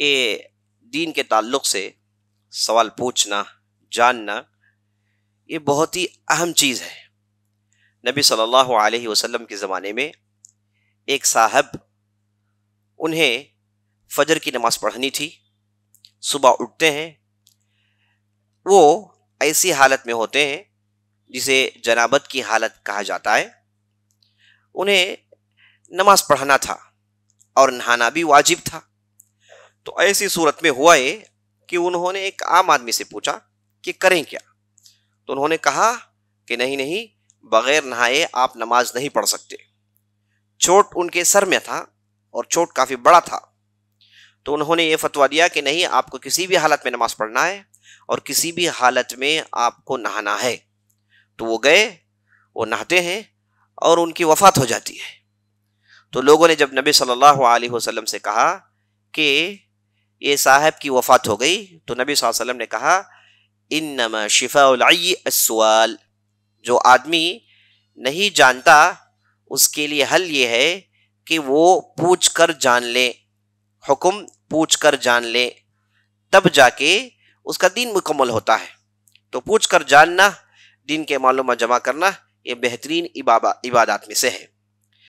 ये दीन के ताल्लुक से सवाल पूछना जानना ये बहुत ही अहम चीज़ है नबी सल्लल्लाहु अलैहि वसल्लम के ज़माने में एक साहब उन्हें फजर की नमाज़ पढ़नी थी सुबह उठते हैं वो ऐसी हालत में होते हैं जिसे जनाबत की हालत कहा जाता है उन्हें नमाज़ पढ़ना था और नहाना भी वाजिब था तो ऐसी सूरत में हुआ ये कि उन्होंने एक आम आदमी से पूछा कि करें क्या तो उन्होंने कहा कि नहीं नहीं बगैर नहाए आप नमाज नहीं पढ़ सकते चोट उनके सर में था और चोट काफ़ी बड़ा था तो उन्होंने ये फतवा दिया कि नहीं आपको किसी भी हालत में नमाज पढ़ना है और किसी भी हालत में आपको नहाना है तो वो गए वो नहाते हैं और उनकी वफात हो जाती है तो लोगों ने जब नबी सल्लल्लाहु अलैहि वसल्लम से कहा कि ये साहब की वफ़ात हो गई तो नबी वसल्लम ने कहा इन नम शिफ़ासवाल जो आदमी नहीं जानता उसके लिए हल ये है कि वो पूछ कर जान ले हुक्म पूछ कर जान ले तब जाके उसका दिन मुकम्मल होता है तो पूछ कर जानना दिन के मालूम जमा करना ये बेहतरीन इबादत में से है